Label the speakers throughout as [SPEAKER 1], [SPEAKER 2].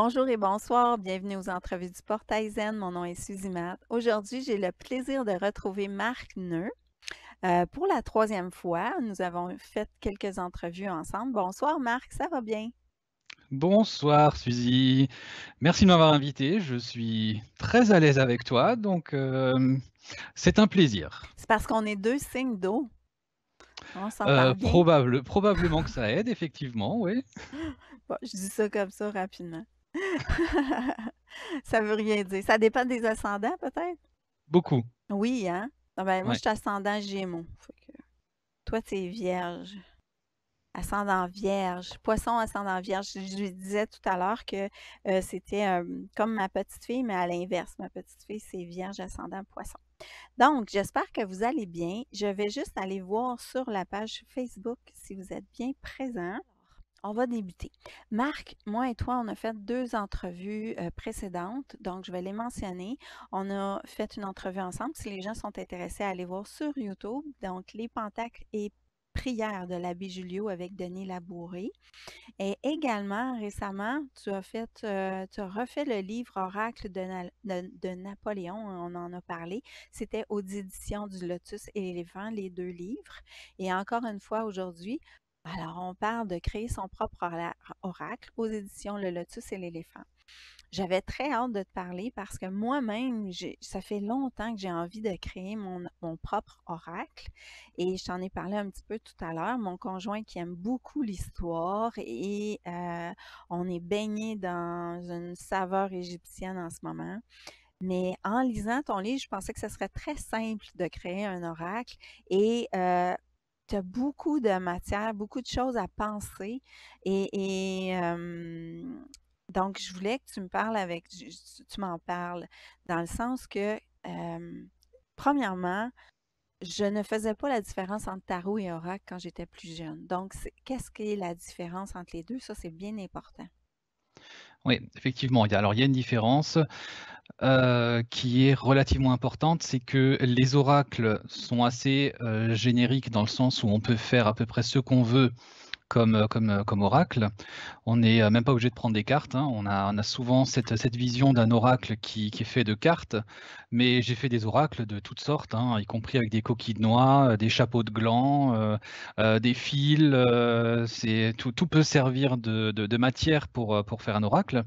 [SPEAKER 1] Bonjour et bonsoir, bienvenue aux entrevues du Portail Zen. Mon nom est Suzy Matt. Aujourd'hui, j'ai le plaisir de retrouver Marc Neu. Euh, pour la troisième fois, nous avons fait quelques entrevues ensemble. Bonsoir Marc, ça va bien?
[SPEAKER 2] Bonsoir Suzy, merci de m'avoir invité. Je suis très à l'aise avec toi, donc euh, c'est un plaisir.
[SPEAKER 1] C'est parce qu'on est deux signes d'eau. Euh, probable,
[SPEAKER 2] probablement que ça aide, effectivement, oui.
[SPEAKER 1] je dis ça comme ça rapidement. Ça veut rien dire. Ça dépend des ascendants, peut-être? Beaucoup. Oui, hein? Ah ben, moi, je suis ascendant Gémeaux. Toi, tu es vierge. Ascendant vierge. Poisson ascendant vierge. Je lui disais tout à l'heure que euh, c'était euh, comme ma petite fille, mais à l'inverse. Ma petite fille, c'est vierge ascendant poisson. Donc, j'espère que vous allez bien. Je vais juste aller voir sur la page Facebook si vous êtes bien présent on va débuter. Marc, moi et toi, on a fait deux entrevues euh, précédentes, donc je vais les mentionner. On a fait une entrevue ensemble. Si les gens sont intéressés à aller voir sur YouTube, donc les pentacles et prières de l'abbé Julio avec Denis Labouré. Et également, récemment, tu as, fait, euh, tu refait le livre Oracle de, Napoléon, hein, on en a parlé. C'était aux éditions du Lotus et l'éléphant, les deux livres. Et encore une fois, aujourd'hui, alors, on parle de créer son propre oracle aux éditions Le Lotus et l'éléphant. J'avais très hâte de te parler parce que moi-même, ça fait longtemps que j'ai envie de créer mon, propre oracle et je t'en ai parlé un petit peu tout à l'heure. Mon conjoint qui aime beaucoup l'histoire et euh, on est baigné dans une saveur égyptienne en ce moment. Mais en lisant ton livre, je pensais que ce serait très simple de créer un oracle et euh, tu as beaucoup de matière, beaucoup de choses à penser. Et, donc, je voulais que tu me parles avec, tu m'en parles, dans le sens que, premièrement, je ne faisais pas la différence entre tarot et oracle quand j'étais plus jeune. Donc, qu'est-ce qui est la différence entre les deux? Ça, c'est bien important.
[SPEAKER 2] Oui, effectivement. Il y a, alors, il y a une différence euh, qui est relativement importante, c'est que les oracles sont assez euh, génériques dans le sens où on peut faire à peu près ce qu'on veut euh, euh, comme, oracle. On n'est euh, même pas obligé de prendre des cartes. Hein. On, a, souvent cette, vision d'un oracle qui, est fait de cartes, mais j'ai fait des oracles de toutes sortes, hein, y compris avec des coquilles de noix, des chapeaux de gland, des fils. tout, peut servir de, matière pour, faire un oracle.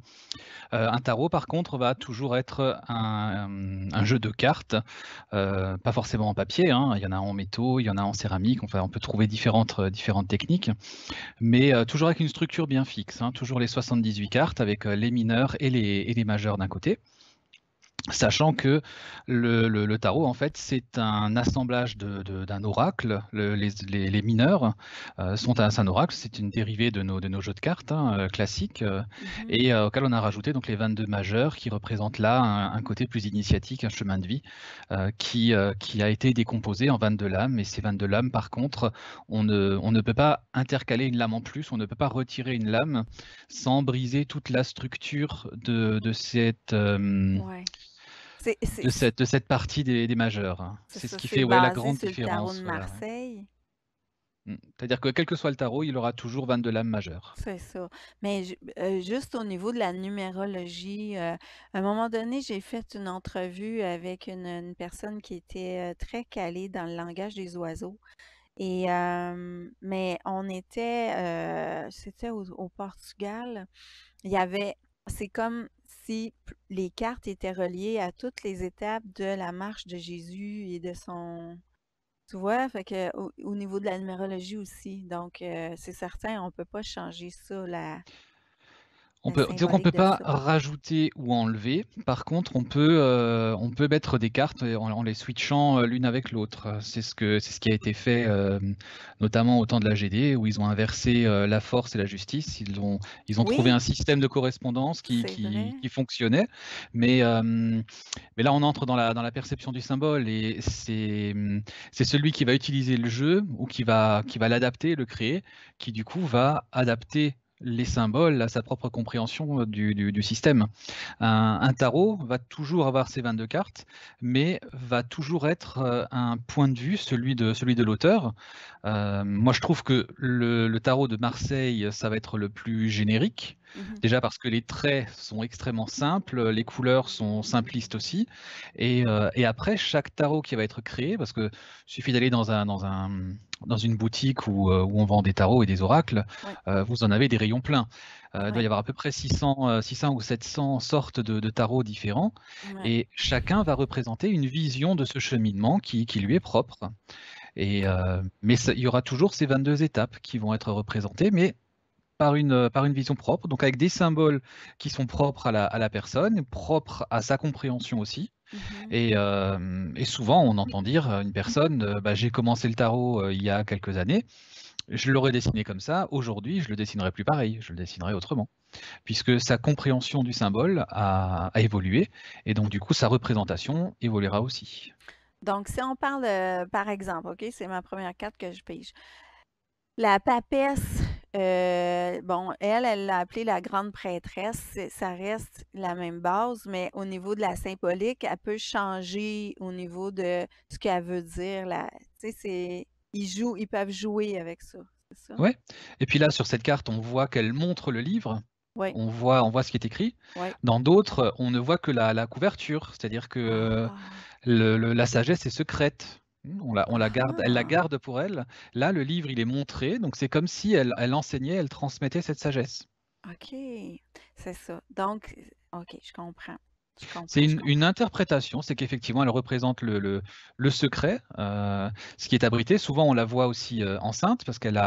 [SPEAKER 2] un tarot, par contre, va toujours être un, jeu de cartes, pas forcément en papier. Hein. Il y en a en métaux, il y en a en céramique. Enfin, on peut trouver différentes, différentes techniques mais euh, toujours avec une structure bien fixe, hein. toujours les 78 cartes avec euh, les mineurs et les, et les majeurs d'un côté. Sachant que le, tarot, en fait, c'est un assemblage d'un oracle. les, mineurs euh, sont un, un oracle, c'est une dérivée de nos, jeux de cartes hein, euh, classiques, mhm. et euh, auquel on a rajouté donc les 22 majeurs qui représentent là un, côté plus initiatique, un chemin de vie, qui, a été décomposé en 22 lames. Et ces 22 lames, par contre, on ne, peut pas intercaler une lame en plus, on ne peut pas retirer une lame sans briser toute la structure de, cette. De, cette, cette partie des, des majeurs. Hein. C'est ce qui fait ouais, la grande sur différence. Le tarot de
[SPEAKER 1] Marseille.
[SPEAKER 2] Mmh. C'est-à-dire que quel que soit le tarot, il aura toujours 22 lames majeures.
[SPEAKER 1] C'est ça. Mais euh, juste au niveau de la numérologie, euh, à un moment donné, j'ai fait une entrevue avec une, personne qui était euh, très calée dans le langage des oiseaux. Et, mais on était, c'était au, au Portugal, il y avait, c'est comme les cartes étaient reliées à toutes les étapes de la marche de Jésus et de son... Tu vois, fait que, au, niveau de la numérologie aussi. Donc, euh, c'est certain, on ne peut pas changer ça, la,
[SPEAKER 2] on bah, peut, ne peut pas rajouter ou enlever. Par contre, on peut, euh, on peut mettre des cartes en, les switchant euh, l'une avec l'autre. C'est ce, ce qui a été fait euh, notamment au temps de la GD, où ils ont inversé la force et la justice. Ils ont, ils ont trouvé un système de correspondance qui, fonctionnait. Mais, mais là, on entre dans la, dans la perception du symbole. Et c'est celui qui va utiliser le jeu ou qui va, qui va l'adapter, le créer, qui du coup va adapter les symboles à sa propre compréhension euh, du, système. Un, tarot va toujours avoir ses 22 cartes, mais va toujours être euh, un point de vue, celui de, celui de l'auteur, euh, moi, je trouve que le, tarot de Marseille, ça va être le plus générique. Mhm. Déjà parce que les traits sont extrêmement simples, les couleurs sont simplistes aussi. Et, euh, après, chaque tarot qui va être créé, parce que suffit d'aller dans, un, un, dans une boutique euh, où, on vend des tarots et des oracles, vous en avez des rayons pleins. Il doit y avoir à peu près 600, 600 ou 700 sortes de, tarots différents. Et chacun va représenter une vision de ce cheminement qui, qui lui est propre. Euh, mais il y aura toujours ces 22 étapes qui vont être représentées, mais par une, euh, par une vision propre, donc avec des symboles qui sont propres à la, personne, propres à sa compréhension aussi. Mhm. Euh, et, souvent, on entend dire une personne bah, J'ai commencé le tarot il y a quelques années, je l'aurais dessiné comme ça, aujourd'hui, je le dessinerai plus pareil, je le dessinerai autrement, puisque sa compréhension du symbole a évolué, et donc du coup, sa représentation évoluera aussi.
[SPEAKER 1] Donc, si on parle, euh, par exemple, OK, c'est ma première carte que je pige. La papesse, euh, bon, elle, elle l'a appelée la grande prêtresse. Ça reste la même base, mais au niveau de la symbolique, elle peut changer au niveau de ce qu'elle veut dire. Tu ils jouent, ils peuvent jouer avec ça. ça? Oui.
[SPEAKER 2] Et puis là, sur cette carte, on voit qu'elle montre le livre. On, voit, on voit ce qui est écrit. Dans d'autres, on ne voit que la, couverture, c'est-à-dire que ah. la sagesse est secrète. Hmm, on la, garde, elle la ah. garde pour elle. Là, le livre, il est montré, donc c'est comme si elle, elle, enseignait, elle transmettait cette sagesse.
[SPEAKER 1] Ok, c'est ça. Donc, ok, je comprends.
[SPEAKER 2] C'est une, interprétation, c'est qu'effectivement elle représente le, secret, euh, ce qui est abrité. Souvent on la voit aussi euh, enceinte parce qu'elle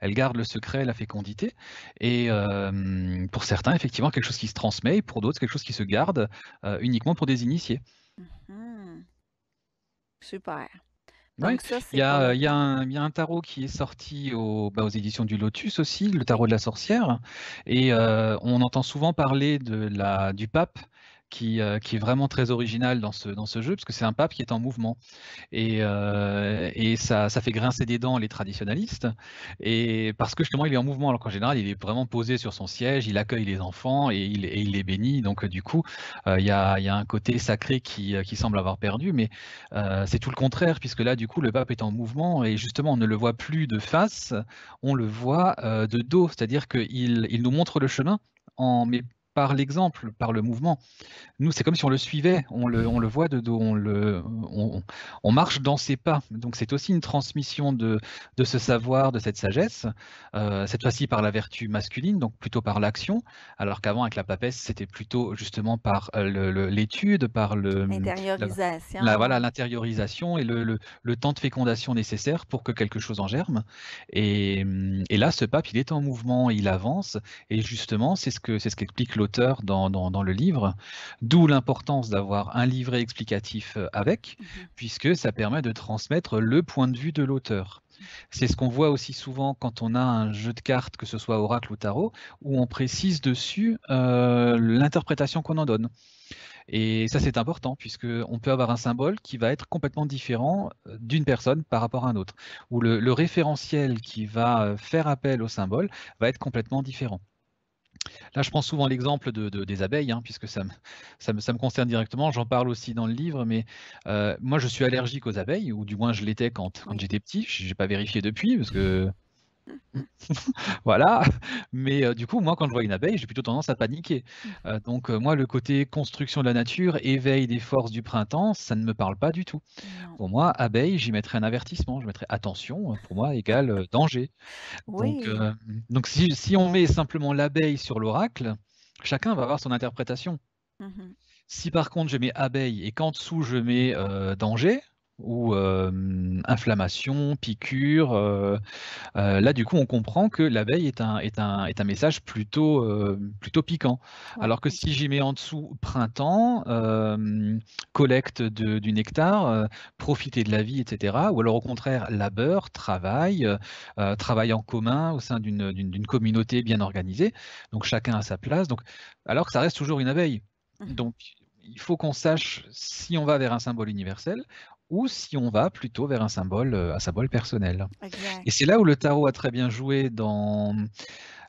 [SPEAKER 2] elle garde le secret, la fécondité. Et euh, pour certains, effectivement, quelque chose qui se transmet, et pour d'autres, quelque chose qui se garde uniquement pour des initiés.
[SPEAKER 1] Mmh Super.
[SPEAKER 2] il, y a, un, tarot qui est sorti bah, aux éditions du Lotus aussi, le tarot de la sorcière. Et on entend souvent parler de la, du pape euh, qui, est vraiment très original dans ce, dans ce jeu, parce que c'est un pape qui est en mouvement. Et, euh, ça, fait grincer des dents les traditionalistes, et parce que justement, il est en mouvement, alors qu'en général, il est vraiment posé sur son siège, il accueille les enfants et il, il les bénit. Donc, euh, du coup, il y a, un côté sacré qui, semble avoir perdu, mais c'est tout le contraire, puisque là, du coup, le pape est en mouvement, et justement, on ne le voit plus de face, on le voit de dos, c'est-à-dire qu'il il nous montre le chemin, en, mais par l'exemple, par le mouvement. Nous, c'est comme si on le suivait, on le, on le voit de dos, on, le, on, on, marche dans ses pas. Donc c'est aussi une transmission de, de, ce savoir, de cette sagesse, euh, cette fois-ci par la vertu masculine, donc plutôt par l'action, alors qu'avant avec la papesse, c'était plutôt justement par euh, l'étude, par le... L'intériorisation. voilà, l'intériorisation et le, le, temps de fécondation nécessaire pour que quelque chose en germe. Et, là, ce pape, il est en mouvement, il avance, et justement, c'est ce qu'explique ce le auteur dans, le livre, d'où l'importance d'avoir un livret explicatif euh, avec, mhm. puisque ça permet de transmettre le point de vue de l'auteur. C'est ce qu'on voit aussi souvent quand on a un jeu de cartes, que ce soit Oracle ou Tarot, où on précise dessus euh, l'interprétation qu'on en donne. Et ça, c'est important, puisqu'on peut avoir un symbole qui va être complètement différent euh, d'une personne par rapport à un autre, où le référentiel qui va faire appel au symbole va être complètement différent. Là, je prends souvent l'exemple des abeilles, hein, puisque ça me, concerne directement. J'en parle aussi dans le livre, mais euh, moi, je suis allergique aux abeilles, ou du moins je l'étais quand, quand j'étais petit. Je n'ai pas vérifié depuis, parce que voilà, mais euh, du coup, moi, quand je vois une abeille, j'ai plutôt tendance à paniquer. Mmh. Euh, donc, euh, moi, le côté construction de la nature, éveil des forces du printemps, ça ne me parle pas du tout. Pour moi, abeille, j'y mettrais un avertissement, je mettrais attention, hein, pour moi, égale danger. Donc, si, on met simplement l'abeille sur l'oracle, chacun va avoir son interprétation. Mmh si par contre, je mets abeille et qu'en dessous, je mets danger, ou inflammation, piqûre. là, du coup, on comprend que l'abeille est un, est, un, est un message plutôt, plutôt piquant. Alors que si j'y mets en dessous printemps, collecte du nectar, profiter de la vie, etc. Ou alors au contraire, labeur, travail, travail en commun au sein d'une communauté bien organisée. Donc chacun à sa place. Donc, alors que ça reste toujours une abeille. Mmh. Donc, il faut qu'on sache si on va vers un symbole universel, ou si on va plutôt vers un symbole, euh, symbole personnel. Et c'est là où le tarot a très bien joué dans,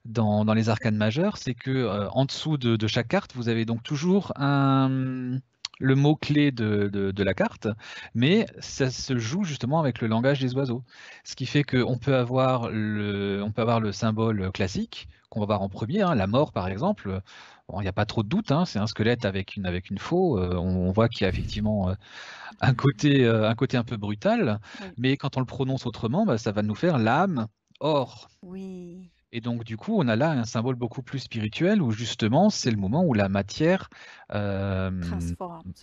[SPEAKER 2] dans, les arcanes majeures, c'est que euh, en dessous de, chaque carte, vous avez donc toujours le mot-clé de, la carte, mais ça se joue justement avec le langage des oiseaux. Ce qui fait qu'on peut, avoir le, peut avoir le symbole classique qu'on va voir en premier, hein, la mort par exemple il n'y a pas trop de doute, hein, c'est un squelette avec une, avec une faux. Euh, on, voit qu'il y a effectivement euh, un, côté, euh, un côté un peu brutal, mais quand on le prononce autrement, bah, ça va nous faire l'âme or. Oui. Et donc, du coup, on a là un symbole beaucoup plus spirituel où justement, c'est le moment où la matière euh,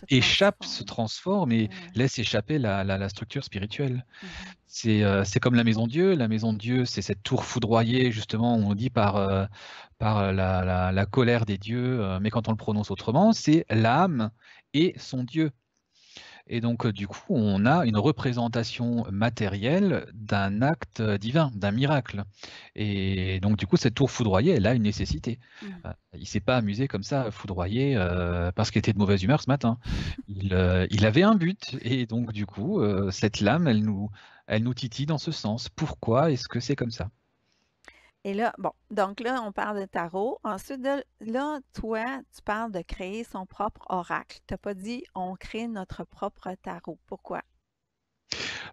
[SPEAKER 2] échappe, se transforme et laisse échapper la, structure spirituelle. Mhm. Euh, c'est comme la maison de Dieu. La maison de Dieu, c'est cette tour foudroyée, justement, on dit par, euh, par la, colère des dieux, mais quand on le prononce autrement, c'est l'âme et son Dieu. Et donc, euh, du coup, on a une représentation matérielle d'un acte euh, divin, d'un miracle. Et donc, du coup, cette tour foudroyée, elle a une nécessité. Il mmh. euh, Il s'est pas amusé comme ça, foudroyé, parce qu'il était de mauvaise humeur ce matin. Il, avait un but. Et donc, du coup, cette lame, elle nous, elle nous titille dans ce sens. Pourquoi est-ce que c'est comme ça
[SPEAKER 1] et là, bon, donc là, on parle de tarot. Ensuite, là, toi, tu parles de créer son propre oracle. Tu n'as pas dit on crée notre propre tarot. Pourquoi?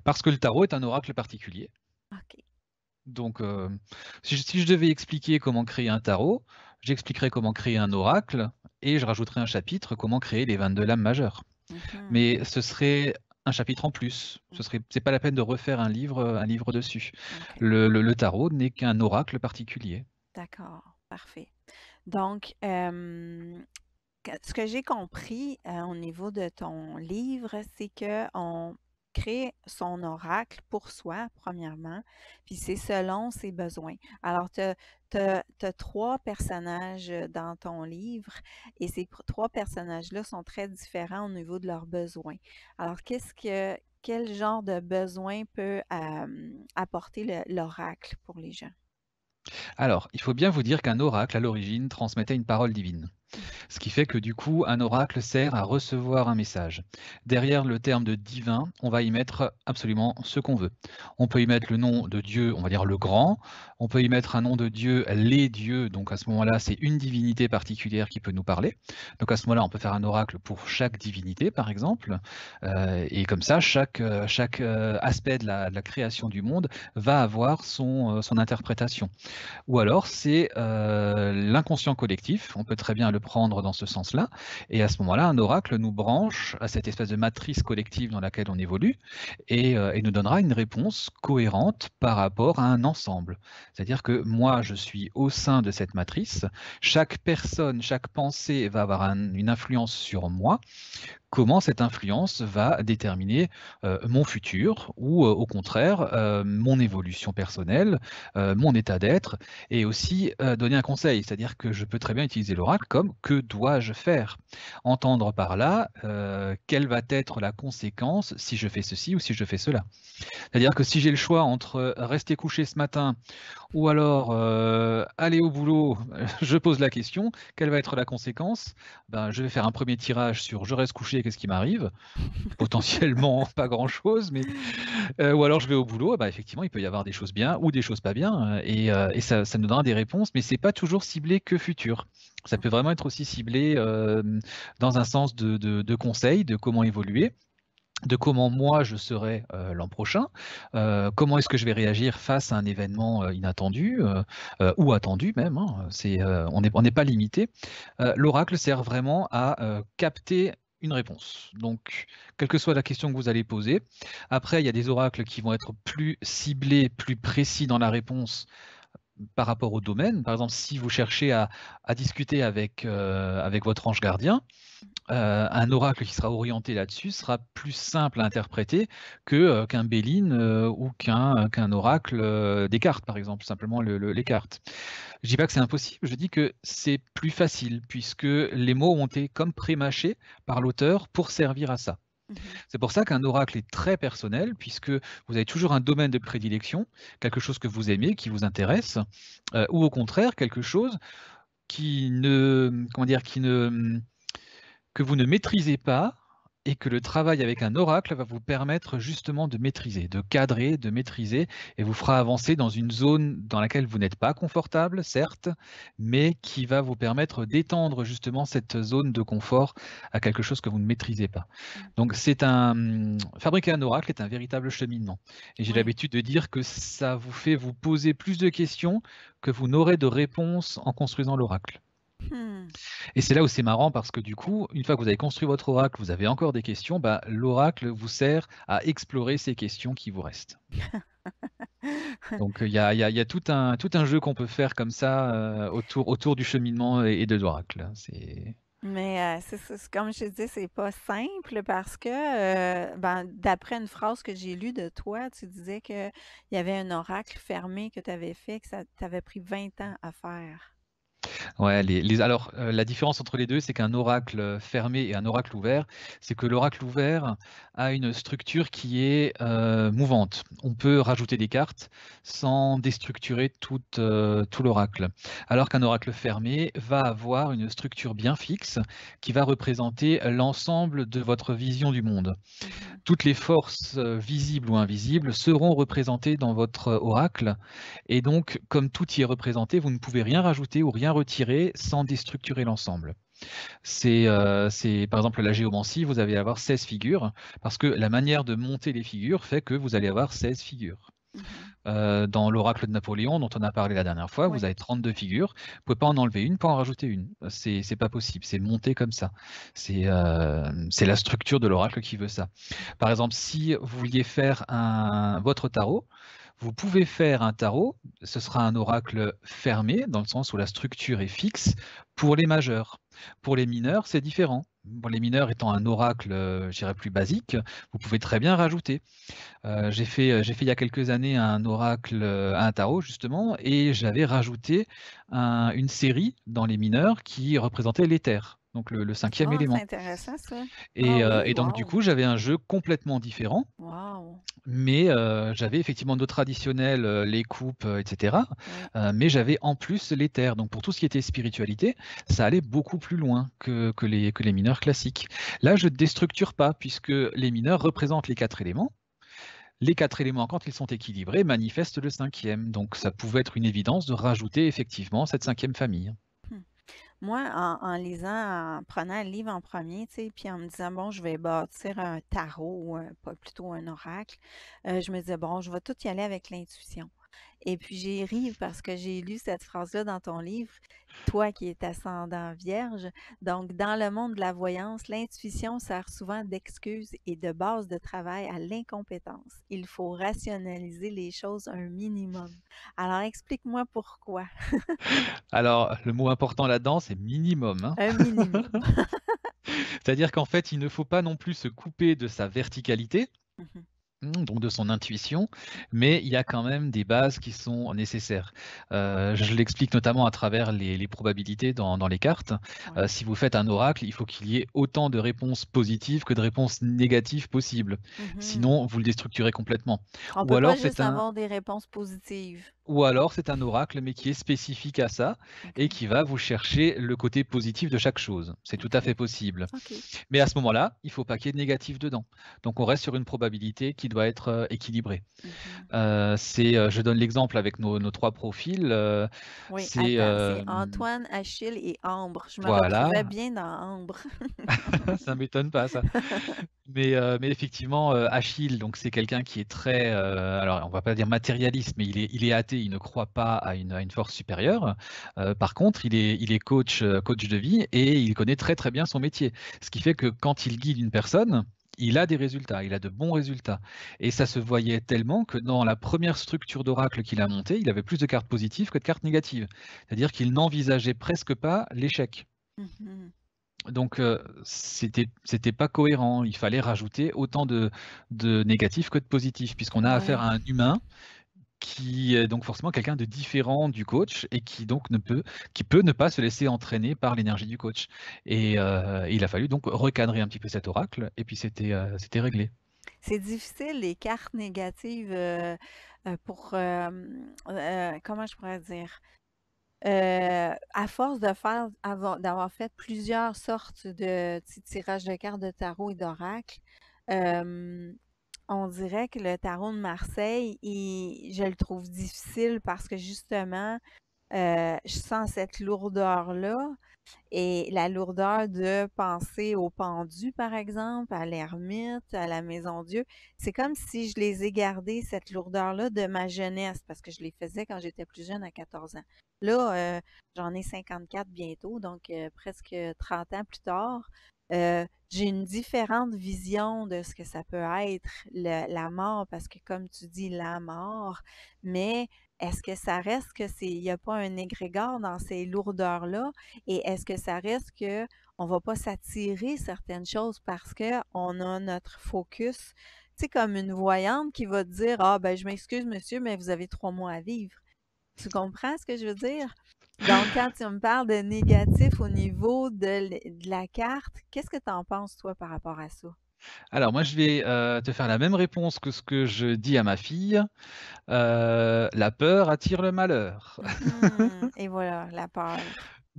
[SPEAKER 2] Parce que le tarot est un oracle particulier. OK. Donc, euh, si, je, devais expliquer comment créer un tarot, j'expliquerais comment créer un oracle et je rajouterais un chapitre comment créer les 22 lames majeures. Mm-hmm. Mais ce serait un chapitre en plus. Ce serait, c'est pas la peine de refaire un livre, euh, un livre dessus. Le, le, tarot n'est qu'un oracle particulier.
[SPEAKER 1] D'accord, parfait. Donc, euh, ce que j'ai compris euh, au niveau de ton livre, c'est que on, créer son oracle pour soi, premièrement, puis c'est selon ses besoins. Alors, tu as, trois personnages euh, dans ton livre et ces trois personnages-là sont très différents au niveau de leurs besoins. Alors, qu'est-ce que quel genre de besoin peut apporter l'oracle pour les gens?
[SPEAKER 2] Alors, il faut bien vous dire qu'un oracle, à l'origine, transmettait une parole divine. Ce qui fait que du coup, un oracle sert à recevoir un message. Derrière le terme de divin, on va y mettre absolument ce qu'on veut. On peut y mettre le nom de Dieu, on va dire le grand. On peut y mettre un nom de Dieu, les dieux. Donc à ce moment-là, c'est une divinité particulière qui peut nous parler. Donc à ce moment-là, on peut faire un oracle pour chaque divinité, par exemple. Euh, et comme ça, chaque, euh, euh, aspect de la, création du monde va avoir son, interprétation. Ou alors, c'est l'inconscient collectif. On peut très bien le prendre dans ce sens-là. Et à ce moment-là, un oracle nous branche à cette espèce de matrice collective dans laquelle on évolue euh, et, nous donnera une réponse cohérente par rapport à un ensemble. C'est-à-dire que moi, je suis au sein de cette matrice. Chaque personne, chaque pensée va avoir une influence sur moi comment cette influence va déterminer euh, mon futur ou euh, au contraire euh, mon évolution personnelle, mon état d'être et aussi donner un conseil, c'est-à-dire que je peux très bien utiliser l'oracle comme que dois-je faire Entendre par là quelle va être la conséquence si je fais ceci ou si je fais cela. C'est-à-dire que si j'ai le choix entre rester couché ce matin ou alors aller au boulot, je pose la question, quelle va être la conséquence ben, Je vais faire un premier tirage sur je reste couché qu'est-ce qui m'arrive Potentiellement pas grand-chose, mais euh, ou alors je vais au boulot, bah, effectivement, il peut y avoir des choses bien ou des choses pas bien, euh, euh, et, ça, nous donnera des réponses, mais c'est pas toujours ciblé que futur. Ça peut vraiment être aussi ciblé dans un sens de, conseil, de comment évoluer de comment moi je serai l'an prochain, comment est-ce que je vais réagir face à un événement inattendu ou attendu même, hein, on n'est pas limité. L'oracle sert vraiment à capter une réponse. Donc, quelle que soit la question que vous allez poser. Après, il y a des oracles qui vont être plus ciblés, plus précis dans la réponse par rapport au domaine. Par exemple, si vous cherchez à, discuter euh, avec, votre ange gardien, euh, un oracle qui sera orienté là-dessus sera plus simple à interpréter que euh, qu'un Béline ou qu'un oracle des cartes, par exemple, simplement les cartes. Je dis pas que c'est impossible, je dis que c'est plus facile puisque les mots ont été comme prémâchés par l'auteur pour servir à ça. Mmh C'est pour ça qu'un oracle est très personnel, puisque vous avez toujours un domaine de prédilection, quelque chose que vous aimez, qui vous intéresse, euh, ou au contraire, quelque chose qui ne, comment dire, qui ne, que vous ne maîtrisez pas, et que le travail avec un oracle va vous permettre justement de maîtriser, de cadrer, de maîtriser et vous fera avancer dans une zone dans laquelle vous n'êtes pas confortable, certes, mais qui va vous permettre d'étendre justement cette zone de confort à quelque chose que vous ne maîtrisez pas. Donc c'est un hum, fabriquer un oracle est un véritable cheminement. Et j'ai l'habitude de dire que ça vous fait vous poser plus de questions que vous n'aurez de réponses en construisant l'oracle. Hmm. Et c'est là où c'est marrant parce que du coup, une fois que vous avez construit votre oracle, vous avez encore des questions, bah, l'oracle vous sert à explorer ces questions qui vous restent. Donc il y a, tout, un, jeu qu'on peut faire comme ça euh, autour, autour, du cheminement et, de l'oracle.
[SPEAKER 1] Mais euh, comme je dis, c'est pas simple parce que euh, ben, d'après une phrase que j'ai lue de toi, tu disais qu'il y avait un oracle fermé que tu avais fait, que ça t'avait pris 20 ans à faire.
[SPEAKER 2] Ouais, alors euh, la différence entre les deux, c'est qu'un oracle fermé et un oracle ouvert, c'est que l'oracle ouvert a une structure qui est euh, mouvante. On peut rajouter des cartes sans déstructurer euh, tout, l'oracle. Alors qu'un oracle fermé va avoir une structure bien fixe qui va représenter l'ensemble de votre vision du monde. Mhm. Toutes les forces visibles ou invisibles seront représentées dans votre oracle et donc comme tout y est représenté, vous ne pouvez rien rajouter ou rien retirer sans déstructurer l'ensemble. Euh, c'est par exemple la géomancie, vous allez avoir 16 figures, parce que la manière de monter les figures fait que vous allez avoir 16 figures. Mhm. Euh, dans l'oracle de Napoléon, dont on a parlé la dernière fois, vous avez 32 figures. Vous pouvez pas en enlever une pour en rajouter une. C'est pas possible. C'est monté comme ça. Euh, c'est la structure de l'oracle qui veut ça. Par exemple, si vous vouliez faire un, votre tarot, vous pouvez faire un tarot, ce sera un oracle fermé, dans le sens où la structure est fixe, pour les majeurs. Pour les mineurs, c'est différent. les mineurs étant un oracle, euh, plus basique, vous pouvez très bien rajouter. Euh, j'ai fait, euh, j'ai fait il y a quelques années un oracle, un tarot justement, et j'avais rajouté une série dans les mineurs qui représentait les terres donc le, ah, cinquième élément. C'est
[SPEAKER 1] intéressant ça.
[SPEAKER 2] Et, ah euh, donc du coup, j'avais un jeu complètement différent. Mais euh, j'avais effectivement nos traditionnels, euh, les coupes, etc. mais j'avais en plus les terres. Donc pour tout ce qui était spiritualité, ça allait beaucoup plus loin que, les, que les mineurs classiques. Là, je ne déstructure pas puisque les mineurs représentent les quatre éléments les quatre éléments, quand ils sont équilibrés, manifestent le cinquième. Donc ça pouvait être une évidence de rajouter effectivement cette cinquième famille
[SPEAKER 1] moi, en, lisant, en prenant le livre en premier, tu sais, puis en me disant, bon, je vais bâtir un tarot, ou plutôt un oracle, euh, je me disais, bon, je vais tout y aller avec l'intuition. Et puis j'ai ri parce que j'ai lu cette phrase-là dans ton livre, toi qui es ascendant vierge. Donc, dans le monde de la voyance, l'intuition sert souvent d'excuse et de base de travail à l'incompétence. Il faut rationaliser les choses un minimum. Alors, explique-moi pourquoi.
[SPEAKER 2] Alors, le mot important là-dedans, c'est minimum. Hein. Un minimum. C'est-à-dire qu'en fait, il ne faut pas non plus se couper de sa verticalité. Mmh Mmh, donc de son intuition, mais il y a quand même des bases qui sont nécessaires. Euh, je l'explique notamment à travers les, probabilités dans, les cartes. Euh, si vous faites un oracle, il faut qu'il y ait autant de réponses positives que de réponses négatives possibles. Mmh Sinon, vous le déstructurez complètement.
[SPEAKER 1] On Ou peut alors, pas juste avoir des réponses positives
[SPEAKER 2] ou alors c'est un oracle, mais qui est spécifique à ça et qui va vous chercher le côté positif de chaque chose. C'est tout à fait possible. Mais à ce moment-là, il ne faut pas qu'il y ait de négatif dedans. Donc on reste sur une probabilité qui doit être euh, équilibrée. Mhm. Euh, euh, je donne l'exemple avec nos, trois profils. oui, c'est
[SPEAKER 1] Antoine, Achille et Ambre. Je me voilà. bien dans Ambre.
[SPEAKER 2] ça ne m'étonne pas ça. Mais, effectivement, Achille, donc c'est quelqu'un qui est très, alors on va pas dire matérialiste, mais il il est athée il ne croit pas à une, force supérieure. Euh, par contre, il est, coach, euh, coach de vie et il connaît très très bien son métier. Ce qui fait que quand il guide une personne, il a des résultats, il a de bons résultats. Et ça se voyait tellement que dans la première structure d'oracle qu'il a montée, il avait plus de cartes positives que de cartes négatives. C'est-à-dire qu'il n'envisageait presque pas l'échec. Mhm. Donc, euh, c'était c'était pas cohérent. Il fallait rajouter autant de, négatifs que de positifs, puisqu'on a affaire à un humain qui est donc forcément quelqu'un de différent du coach et qui donc ne peut, qui peut ne pas se laisser entraîner par l'énergie du coach. Et euh, il a fallu donc recadrer un petit peu cet oracle et puis c'était euh, c'était réglé.
[SPEAKER 1] C'est difficile les cartes négatives euh, pour comment je pourrais dire. à force de faire d'avoir fait plusieurs sortes de tirages de cartes de tarot et d'oracle, on dirait que le tarot de Marseille, je le trouve difficile parce que justement, euh, je sens cette lourdeur-là et la lourdeur de penser au pendu par exemple, à l'ermite, à la maison Dieu. C'est comme si je les ai gardés, cette lourdeur-là, de ma jeunesse, parce que je les faisais quand j'étais plus jeune, à 14 ans. Là, euh, j'en ai 54 bientôt, donc euh, presque 30 ans plus tard j'ai une différente vision de ce que ça peut être la mort, parce que comme tu dis, la mort, mais est-ce que ça reste que c'est, il n'y a pas un égrégore dans ces lourdeurs-là? Et est-ce que ça reste qu'on on va pas s'attirer certaines choses parce que on a notre focus? tu sais, comme une voyante qui va dire, ah, ben, je m'excuse, monsieur, mais vous avez trois mois à vivre. Tu comprends ce que je veux dire? Donc, quand tu me parles de négatif au niveau de, la carte, qu'est-ce que tu en penses, toi, par rapport à ça?
[SPEAKER 2] Alors, moi, je vais euh, te faire la même réponse que ce que je dis à ma fille. Euh, la peur attire le malheur.
[SPEAKER 1] Mmh, et voilà, la peur.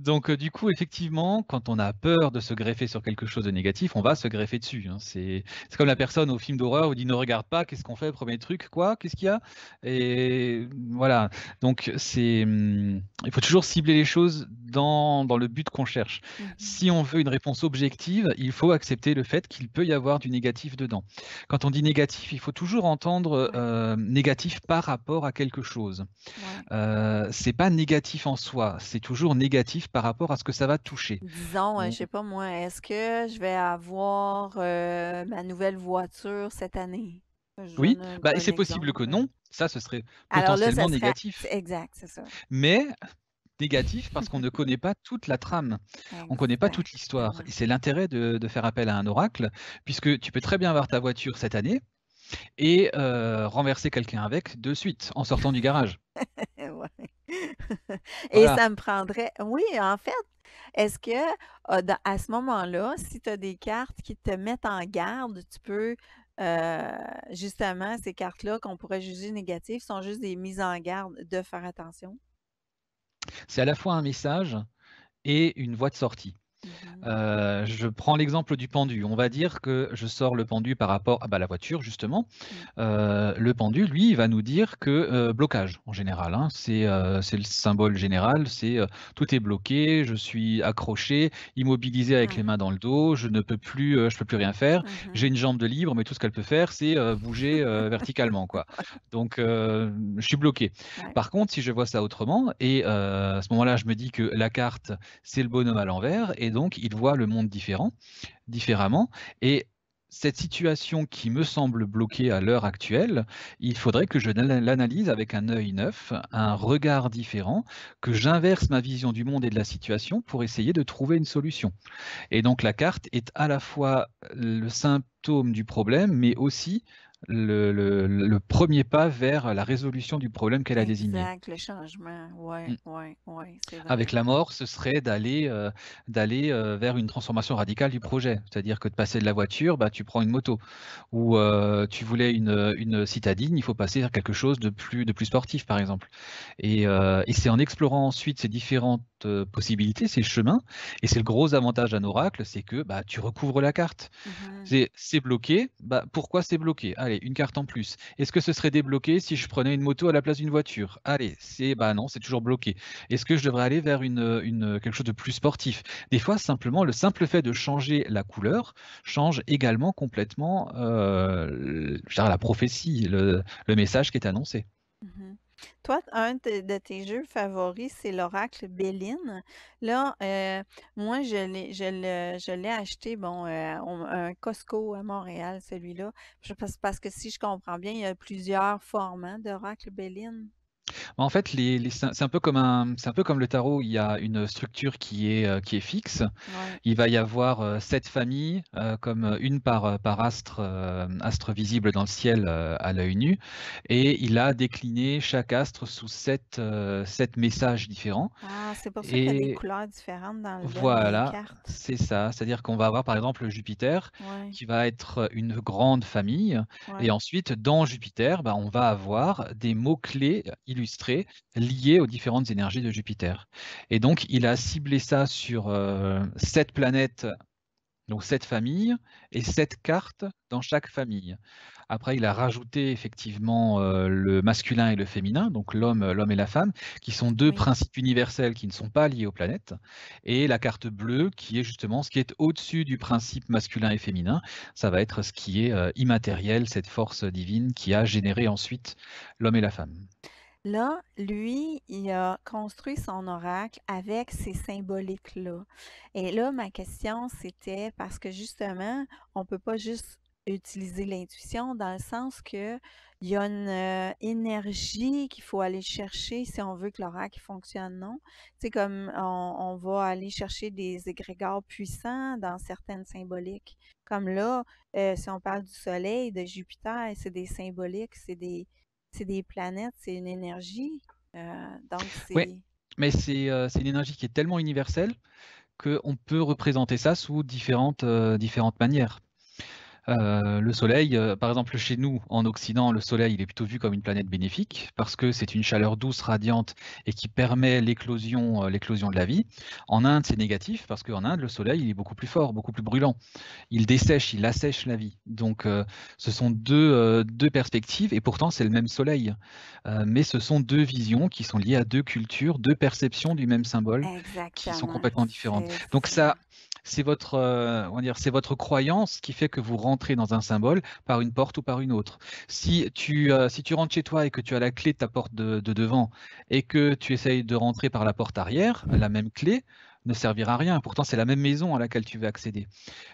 [SPEAKER 2] Donc, euh, du coup, effectivement, quand on a peur de se greffer sur quelque chose de négatif, on va se greffer dessus. Hein. C'est comme la personne au film d'horreur où dit ne regarde pas, qu'est-ce qu'on fait, premier truc, quoi, qu'est-ce qu'il y a Et voilà. Donc, c'est hmm, il faut toujours cibler les choses dans, le but qu'on cherche. Mm-hmm. Si on veut une réponse objective, il faut accepter le fait qu'il peut y avoir du négatif dedans. Quand on dit négatif, il faut toujours entendre euh, négatif par rapport à quelque chose. Euh, c'est pas négatif en soi, c'est toujours négatif par rapport à ce que ça va toucher.
[SPEAKER 1] Disons, euh, je ne sais pas moi, est-ce que je vais avoir euh, ma nouvelle voiture cette année? oui, bah, c'est possible que
[SPEAKER 2] non. Hein. Ça, ce serait potentiellement négatif.
[SPEAKER 1] Exact, c'est ça.
[SPEAKER 2] Mais négatif parce qu'on ne connaît pas toute la trame, on ne connaît pas toute l'histoire. c'est l'intérêt de, faire appel à un oracle, puisque tu peux très bien avoir ta voiture cette année et euh, renverser quelqu'un avec de suite en sortant du garage.
[SPEAKER 1] Et ça me prendrait. Oui, en fait, est-ce que ah, à ce moment-là, si tu as des cartes qui te mettent en garde, tu peux euh, justement, ces cartes-là qu'on pourrait juger négatives sont juste des mises en garde de faire attention.
[SPEAKER 2] C'est à la fois un message et une voie de sortie. Euh, je prends l'exemple du pendu. On va dire que je sors le pendu par rapport à bah, la voiture, justement. Euh, le pendu, lui, il va nous dire que euh, blocage, en général. Hein. c'est le symbole général, c'est tout est bloqué, je suis accroché, immobilisé avec les mmh mains dans le dos, je ne peux plus, je peux plus rien faire. Mmh J'ai une jambe de libre, mais tout ce qu'elle peut faire, c'est bouger verticalement. Quoi. Donc, je suis bloqué. Par contre, si je vois ça autrement, et à ce moment-là, je me dis que la carte, c'est le bonhomme à l'envers, et donc il voit le monde différemment. Et cette situation qui me semble bloquée à l'heure actuelle, il faudrait que je l'analyse avec un œil neuf, un regard différent, que j'inverse ma vision du monde et de la situation pour essayer de trouver une solution. Et donc la carte est à la fois le symptôme du problème, mais aussi le, le, premier pas vers la résolution du problème qu'elle a désigné.
[SPEAKER 1] Exact, le changement, ouais, mm.
[SPEAKER 2] Avec la mort, ce serait d'aller euh, d'aller euh, vers une transformation radicale du projet, c'est-à-dire que de passer de la voiture, bah, tu prends une moto, ou euh, tu voulais une, une, citadine, il faut passer vers quelque chose de plus, de plus sportif, par exemple. Et, et c'est en explorant ensuite ces différentes euh, possibilités c'est le chemin, Et c'est le gros avantage d'un oracle, c'est que bah, tu recouvres la carte. Mhm. C'est bloqué. Bah, pourquoi c'est bloqué Allez, une carte en plus. Est-ce que ce serait débloqué si je prenais une moto à la place d'une voiture Allez, c'est bah non, c'est toujours bloqué. Est-ce que je devrais aller vers une, quelque chose de plus sportif Des fois, simplement, le simple fait de changer la couleur change également complètement euh, la prophétie, le, message qui est annoncé.
[SPEAKER 1] Mhm. Toi, un de tes jeux favoris, c'est l'Oracle Belline. Là, euh, moi, je l'ai je l'ai acheté, bon, euh, un Costco à Montréal, celui-là. parce parce que si je comprends bien, il y a plusieurs formats d'Oracle Belline?
[SPEAKER 2] Bah, en fait, les, c'est un peu comme un, c'est un peu comme le tarot. Il y a une structure qui est euh, qui est fixe. Il va y avoir euh, sept familles, euh, comme une par par astre astre visible dans le ciel à l'œil nu, et il a décliné chaque astre sous sept sept messages différents.
[SPEAKER 1] Ah, c'est pour ça qu'il y a des couleurs différentes dans le voilà,
[SPEAKER 2] c'est ça. C'est-à-dire qu'on va avoir par exemple Jupiter, qui va être une grande famille, et ensuite dans Jupiter, bah, on va avoir des mots clés. Il illustrées aux différentes énergies de Jupiter. Et donc, il a ciblé ça sur euh, sept planètes, donc sept familles, et sept cartes dans chaque famille. Après, il a rajouté effectivement euh, le masculin et le féminin, donc l'homme, l'homme et la femme, qui sont deux principes universels qui ne sont pas liés aux planètes, et la carte bleue qui est justement ce qui est au-dessus du principe masculin et féminin. Ça va être ce qui est euh, immatériel, cette force divine qui a généré ensuite l'homme et la femme.
[SPEAKER 1] Là, lui, il a construit son oracle avec ces symboliques-là. Et là, ma question, c'était parce que justement, on ne peut pas juste utiliser l'intuition dans le sens que il y a une euh, énergie qu'il faut aller chercher si on veut que l'oracle fonctionne, non? C'est comme on, va aller chercher des égrégores puissants dans certaines symboliques. Comme là, euh, si on parle du Soleil, de Jupiter, c'est des symboliques, c'est des, c'est des planètes, c'est une énergie. Euh, donc Oui,
[SPEAKER 2] mais euh, c'est une énergie qui est tellement universelle qu'on peut représenter ça sous différentes, euh, différentes manières. Euh, le Soleil, euh, par exemple chez nous en Occident, le Soleil il est plutôt vu comme une planète bénéfique parce que c'est une chaleur douce, radiante et qui permet l'éclosion, euh, l'éclosion de la vie. En Inde, c'est négatif parce qu'en Inde, le Soleil il est beaucoup plus fort, beaucoup plus brûlant. Il dessèche, il assèche la vie. Donc, ce sont deux, perspectives et pourtant c'est le même Soleil, mais ce sont deux visions qui sont liées à deux cultures, deux perceptions du même symbole
[SPEAKER 1] qui sont complètement
[SPEAKER 2] différentes. Donc ça c'est votre, euh, dire, c'est votre croyance qui fait que vous rentrez dans un symbole par une porte ou par une autre. Si tu, euh, si tu rentres chez toi et que tu as la clé de ta porte de, devant et que tu essayes de rentrer par la porte arrière, la même clé, ne servira à rien. Pourtant, c'est la même maison à laquelle tu veux accéder.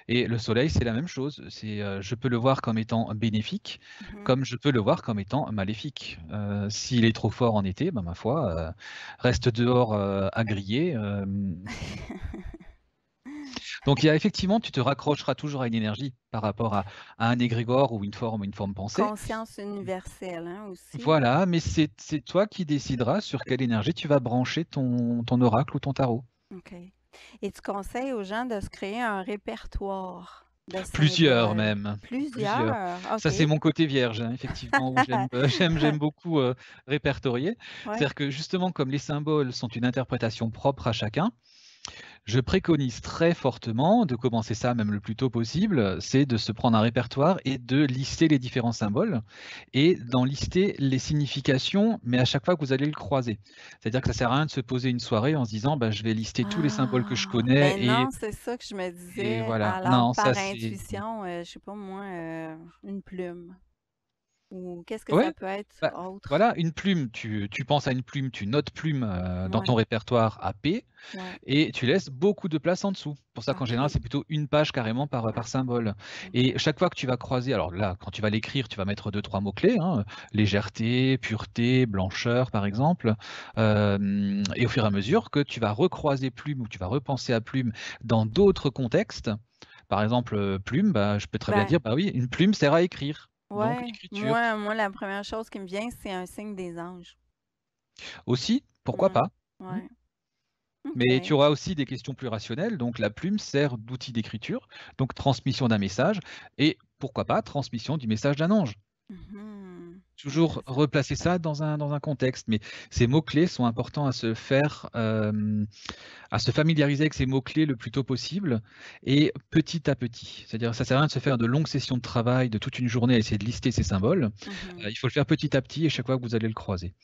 [SPEAKER 2] Et le soleil, c'est la même chose. C'est, euh, je peux le voir comme étant bénéfique, mmh comme je peux le voir comme étant maléfique. s'il est trop fort en été, ben, ma foi, reste dehors à griller. Donc effectivement, tu te raccrocheras toujours à une énergie par rapport à, un égrégore ou une forme, une forme pensée.
[SPEAKER 1] Conscience universelle hein, aussi.
[SPEAKER 2] Voilà, mais c'est toi qui décideras sur quelle énergie tu vas brancher ton, oracle ou ton tarot.
[SPEAKER 1] OK. Et tu conseilles aux gens de se créer un répertoire. Plusieurs
[SPEAKER 2] même. Plusieurs. Ça, c'est mon côté vierge, hein, effectivement, euh, j'aime beaucoup euh, répertorier. C'est-à-dire que justement, comme les symboles sont une interprétation propre à chacun, je préconise très fortement de commencer ça même le plus tôt possible, c'est de se prendre un répertoire et de lister les différents symboles et d'en lister les significations, mais à chaque fois que vous allez le croiser. C'est-à-dire que ça sert à rien de se poser une soirée en se disant bah, je vais lister tous les symboles que je ah, connais ben et, non, c'est ça que je me disais. voilà. par ça c'est intuition,
[SPEAKER 1] euh, je sais pas moi, euh, une plume. Ou qu'est-ce que ça peut être bah, en outre
[SPEAKER 2] Voilà, une plume, tu, penses à une plume, tu notes plume euh, dans ton répertoire à et tu laisses beaucoup de place en dessous. Pour ça qu'en ah général, c'est plutôt une page carrément par, euh, par symbole. Et chaque fois que tu vas croiser, alors là, quand tu vas l'écrire, tu vas mettre deux, trois mots-clés, hein, légèreté, pureté, blancheur par exemple. et au fur et à mesure que tu vas recroiser plume ou tu vas repenser à plume dans d'autres contextes, par exemple, plume, bah, je peux très bien dire, bah oui, une plume sert à écrire.
[SPEAKER 1] Ouais, moi, la première chose qui me vient, c'est un signe des anges.
[SPEAKER 2] Aussi, pourquoi mmh. pas?
[SPEAKER 1] Mmh. Mais
[SPEAKER 2] tu auras aussi des questions plus rationnelles. Donc, la plume sert d'outil d'écriture, donc transmission d'un message, et pourquoi pas transmission du message d'un ange. Mmh toujours replacer ça dans un, contexte. Mais ces mots-clés sont importants à se faire, euh, à se familiariser avec ces mots-clés le plus tôt possible et petit à petit. C'est-à-dire, ça sert à rien de se faire de longues sessions de travail de toute une journée à essayer de lister ces symboles. Mhm. Euh, il faut le faire petit à petit et chaque fois que vous allez le croiser.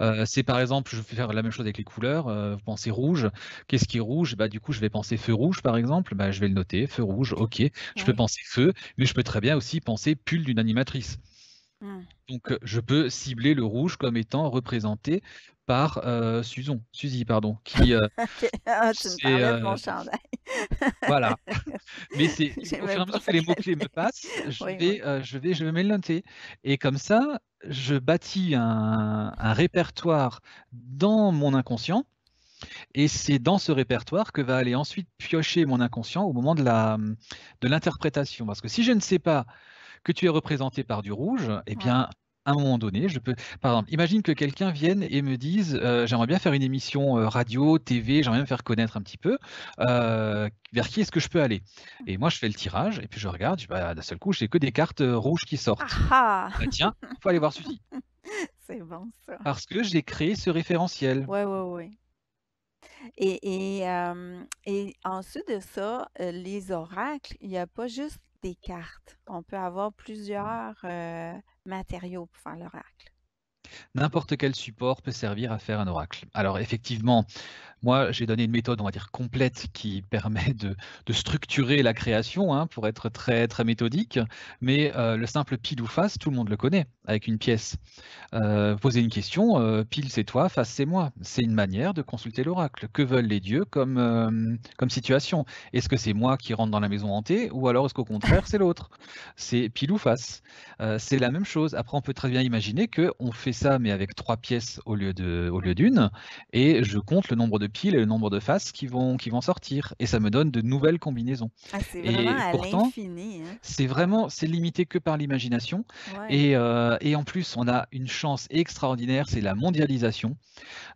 [SPEAKER 2] Euh, c'est par exemple, je vais faire la même chose avec les couleurs. vous pensez rouge. Qu'est-ce qui est rouge bah, Du coup, je vais penser feu rouge, par exemple. Bah, je vais le noter, feu rouge, ok. Je peux penser feu, mais je peux très bien aussi penser pull d'une animatrice. Mmh. Donc, euh, je peux cibler le rouge comme étant représenté par euh, Suzon, Suzy, pardon, qui. Euh,
[SPEAKER 1] ah, euh voilà.
[SPEAKER 2] Mais c'est au fur et à mesure que les mots-clés me passent, je, vais, euh, je, vais, je vais me le Et comme ça, je bâtis un, répertoire dans mon inconscient. Et c'est dans ce répertoire que va aller ensuite piocher mon inconscient au moment de l'interprétation. De Parce que si je ne sais pas que tu es représenté par du rouge, eh bien, à un moment donné, je peux, par exemple, imagine que quelqu'un vienne et me dise, euh, j'aimerais bien faire une émission euh, radio, TV, j'aimerais bien me faire connaître un petit peu. Euh, vers qui est-ce que je peux aller Et moi, je fais le tirage et puis je regarde. Bah, D'un seul coup, j'ai que des cartes rouges qui sortent. Ah, ah. ah bah, tiens, faut aller voir ceci.
[SPEAKER 1] C'est bon ça.
[SPEAKER 2] Parce que j'ai créé ce référentiel. Ouais,
[SPEAKER 1] ouais, ouais. Et et ensuite de ça, les oracles, il n'y a pas juste des cartes. On peut avoir mmh. plusieurs, matériaux pour faire l'oracle.
[SPEAKER 2] N'importe quel support peut servir à faire un oracle. Alors effectivement moi, j'ai donné une méthode, on va dire, complète qui permet de, structurer la création, hein, pour être très, très méthodique. Mais euh, le simple pile ou face, tout le monde le connaît, avec une pièce. Euh, poser une question, euh, pile c'est toi, face c'est moi. C'est une manière de consulter l'oracle. Que veulent les dieux comme, comme situation Est-ce que c'est moi qui rentre dans la maison hantée ou alors est-ce qu'au contraire c'est l'autre C'est pile ou face. c'est la même chose. Après, on peut très bien imaginer qu'on fait ça, mais avec trois pièces au lieu d'une, au et je compte le nombre de piles et le nombre de faces qui vont, qui vont sortir. Et ça me donne de nouvelles combinaisons. Ah, c'est vraiment et à pourtant, l'infini. Hein. C'est vraiment, c'est limité que par l'imagination. Et, euh, et, en plus, on a une chance extraordinaire, c'est la mondialisation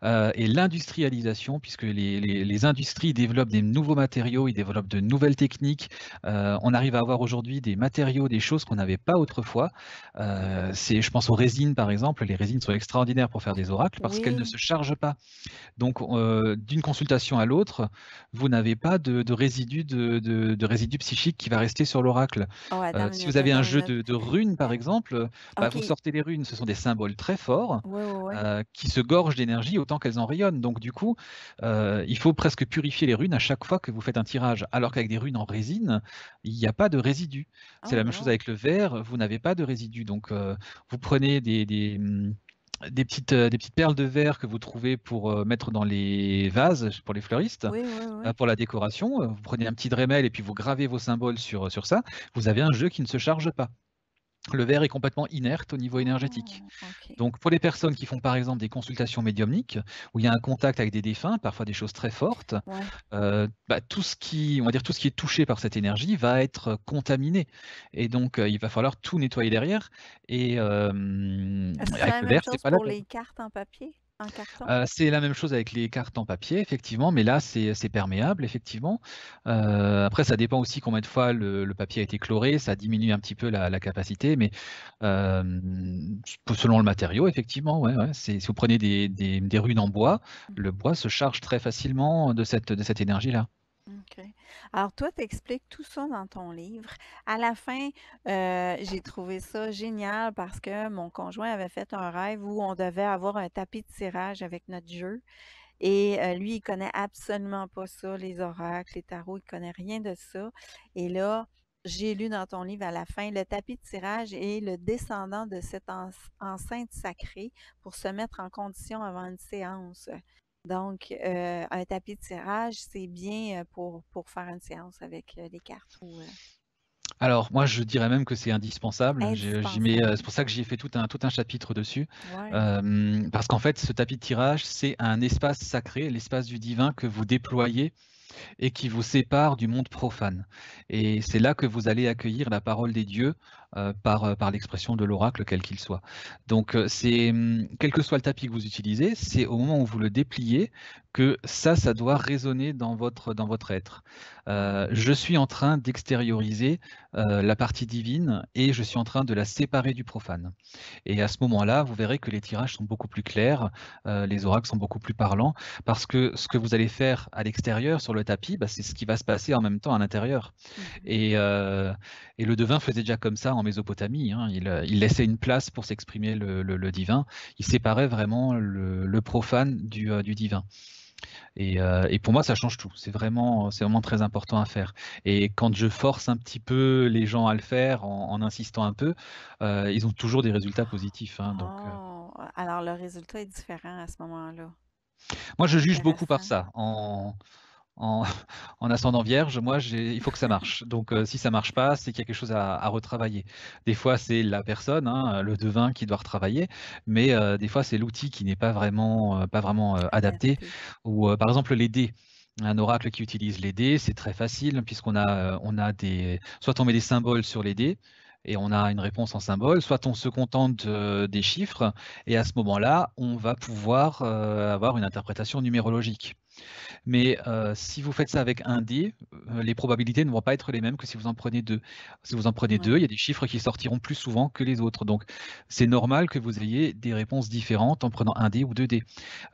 [SPEAKER 2] euh, et l'industrialisation, puisque les, les, industries développent des nouveaux matériaux, ils développent de nouvelles techniques. Euh, on arrive à avoir aujourd'hui des matériaux, des choses qu'on n'avait pas autrefois. c'est, je pense aux résines, par exemple. Les résines sont extraordinaires pour faire des oracles parce qu'elles ne se chargent pas. Donc, d'une consultation à l'autre, vous n'avez pas de, résidus de, psychiques qui va rester sur l'oracle. Oh, euh, si vous avez un jeu de, runes, par exemple, bah, vous sortez les runes, ce sont des symboles très forts euh, qui se gorgent d'énergie autant qu'elles en rayonnent. Donc du coup, euh, il faut presque purifier les runes à chaque fois que vous faites un tirage, alors qu'avec des runes en résine, il n'y a pas de résidus. Oh C'est la même chose avec le verre, vous n'avez pas de résidus. Donc vous prenez des hmm, des petites, euh, des petites perles de verre que vous trouvez pour euh, mettre dans les vases pour les fleuristes, euh, pour la décoration. Vous prenez un petit Dremel et puis vous gravez vos symboles sur, sur ça. Vous avez un jeu qui ne se charge pas le verre est complètement inerte au niveau énergétique. Ah, donc pour les personnes qui font par exemple des consultations médiumniques, où il y a un contact avec des défunts, parfois des choses très fortes, euh, bah, tout ce qui, on va dire tout ce qui est touché par cette énergie va être contaminé. Et donc euh, il va falloir tout nettoyer derrière. Et euh, ah, avec le verre, c'est pour les
[SPEAKER 1] cartes en papier. Euh,
[SPEAKER 2] c'est la même chose avec les cartes en papier, effectivement, mais là, c'est perméable, effectivement. Euh, après, ça dépend aussi combien de fois le, papier a été chloré, ça diminue un petit peu la, capacité, mais euh, selon le matériau, effectivement, ouais, si vous prenez des, runes en bois, le bois se charge très facilement de cette énergie-là.
[SPEAKER 1] Alors, toi, tu expliques tout ça dans ton livre. À la fin, euh, j'ai trouvé ça génial parce que mon conjoint avait fait un rêve où on devait avoir un tapis de tirage avec notre jeu. Et euh, lui, il connaît absolument pas ça, les oracles, les tarots, il connaît rien de ça. Et là, j'ai lu dans ton livre à la fin, le tapis de tirage est le descendant de cette enceinte sacrée pour se mettre en condition avant une séance. Donc, euh, un tapis de tirage, c'est bien euh, pour, pour faire une séance avec les euh, cartes.
[SPEAKER 2] alors, moi, je dirais même que c'est indispensable. c'est pour ça que j'y fait tout un, tout un chapitre dessus. parce qu'en fait, ce tapis de tirage, c'est un espace sacré, l'espace du divin que vous déployez et qui vous sépare du monde profane. Et c'est là que vous allez accueillir la parole des dieux euh, euh, par, l'expression de l'oracle, quel qu'il soit. Donc, euh, c'est hum, quel que soit le tapis que vous utilisez, c'est au moment où vous le dépliez que ça, ça doit résonner dans votre, dans votre être. je suis en train d'extérioriser la partie divine et je suis en train de la séparer du profane. Et à ce moment-là, vous verrez que les tirages sont beaucoup plus clairs, les oracles sont beaucoup plus parlants, parce que ce que vous allez faire à l'extérieur sur le tapis, bah, c'est ce qui va se passer en même temps à l'intérieur. Mmh. Et, et, le devin faisait déjà comme ça en Mésopotamie. Hein. Euh, il, laissait une place pour s'exprimer le, divin. Il séparait vraiment le, profane du, euh, divin. Euh, et, pour moi, ça change tout. C'est vraiment, c'est vraiment très important à faire. Et quand je force un petit peu les gens à le faire, en, insistant un peu, ils ont toujours des résultats positifs. Hein. donc,
[SPEAKER 1] oh, alors le résultat est différent à ce moment-là.
[SPEAKER 2] Moi, je juge beaucoup par ça. En, en, ascendant vierge, moi, il faut que ça marche. Donc, euh, si ça marche pas, c'est qu'il y a quelque chose à, retravailler. Des fois, c'est la personne, hein, le devin, qui doit retravailler, mais euh, des fois, c'est l'outil qui n'est pas vraiment, euh, pas vraiment adapté. Ou, par exemple, les dés. Un oracle qui utilise les dés, c'est très facile puisqu'on a, on a des, soit on met des symboles sur les dés, et on a une réponse en symbole, soit on se contente des chiffres, et à ce moment-là, on va pouvoir avoir une interprétation numérologique. Mais euh, si vous faites ça avec un dé, euh, les probabilités ne vont pas être les mêmes que si vous en prenez deux. Si vous en prenez deux, il y a des chiffres qui sortiront plus souvent que les autres. Donc c'est normal que vous ayez des réponses différentes en prenant un dé ou deux dés.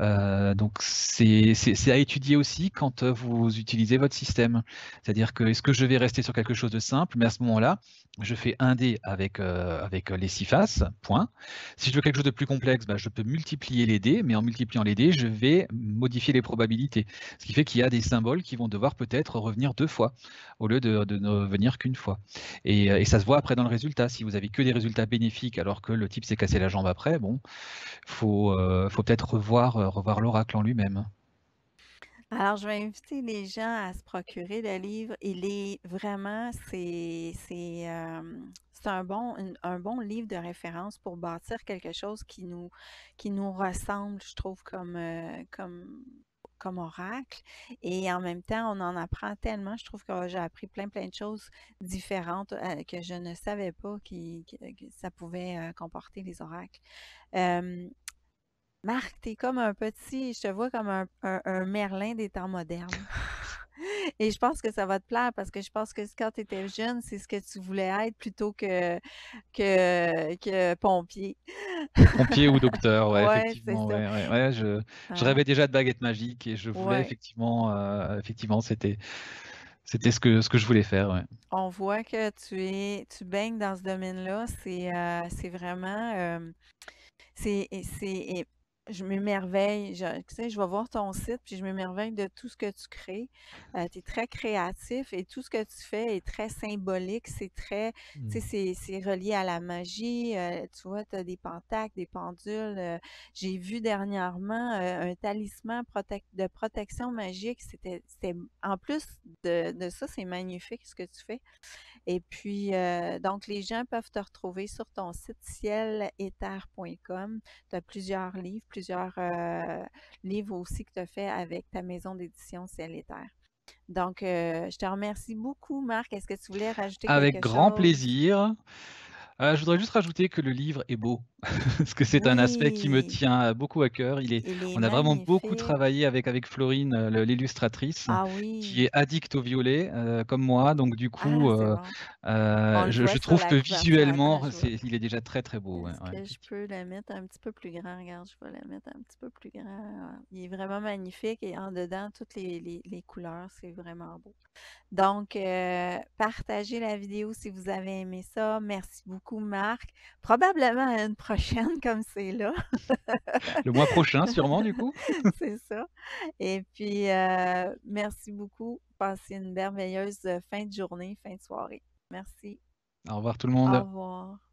[SPEAKER 2] Euh, donc c'est à étudier aussi quand vous utilisez votre système. C'est-à-dire que est-ce que je vais rester sur quelque chose de simple, mais à ce moment-là, je fais un dé avec, euh, avec euh, les six faces, point. Si je veux quelque chose de plus complexe, bah, je peux multiplier les dés, mais en multipliant les dés, je vais modifier les probabilités. Ce qui fait qu'il y a des symboles qui vont devoir peut-être revenir deux fois, au lieu de, ne revenir qu'une fois. Euh, et, ça se voit après dans le résultat. Si vous avez que des résultats bénéfiques alors que le type s'est cassé la jambe après, bon, faut, faut peut-être revoir, revoir l'oracle en lui-même.
[SPEAKER 1] Alors, je vais inviter les gens à se procurer le livre. Il est vraiment, c'est un bon un bon livre de référence pour bâtir quelque chose qui nous qui nous ressemble, je trouve, comme comme comme oracle. Et en même temps, on en apprend tellement. Je trouve que oh, j'ai appris plein plein de choses différentes que je ne savais pas qui, que ça pouvait comporter les oracles. Marc, t'es comme un petit, je te vois comme un, Merlin des temps modernes. Et je pense que ça va te plaire parce que je pense que quand tu étais jeune, c'est ce que tu voulais être plutôt que, que, que pompier. Pompier ou docteur, ouais, effectivement. Ouais, je, je, ah. rêvais
[SPEAKER 2] déjà de baguette magique et je voulais effectivement, euh, effectivement, c'était. C'était ce que, ce que je voulais faire.
[SPEAKER 1] On voit que tu es tu baignes dans ce domaine-là. C'est euh, vraiment euh, c'est je m'émerveille. Je, sais, je vais voir ton site, puis je m'émerveille de tout ce que tu crées. Euh, tu es très créatif et tout ce que tu fais est très symbolique. C'est très, tu sais, mmh. c'est relié à la magie. Euh, tu vois, tu as des pentacles, des pendules. Euh, j'ai vu dernièrement un talisman de protection magique. C'était, en plus de, ça, c'est magnifique ce que tu fais. Et puis, donc, les gens peuvent te retrouver sur ton site cielether.com. Tu as plusieurs livres plusieurs livres aussi que tu as fait avec ta maison d'édition sanitaire. Donc, je te remercie beaucoup, Marc. Est-ce que tu voulais rajouter quelque chose? Avec grand
[SPEAKER 2] plaisir. je voudrais juste rajouter que le livre est beau. parce que c'est un aspect qui me tient euh, beaucoup à cœur. Il est, on a vraiment beaucoup travaillé avec, avec Florine, euh, l'illustratrice, ah qui est addict au violet, euh, comme moi. Donc du ah, coup, je, trouve que visuellement, il est déjà très très beau. Est-ce que
[SPEAKER 1] je peux le mettre un petit peu plus grand Regarde, je vais le mettre un petit peu plus grand. Il est vraiment magnifique et en dedans, toutes les, les, couleurs, c'est vraiment beau. Donc, partagez la vidéo si vous avez aimé ça. Merci beaucoup, Marc. Probablement une prochaine, comme c'est là. le mois prochain, sûrement, du coup. c'est ça. Et puis, euh, merci beaucoup. Passez une merveilleuse euh, fin de journée, fin de soirée. Merci. Au revoir tout le monde. Au revoir.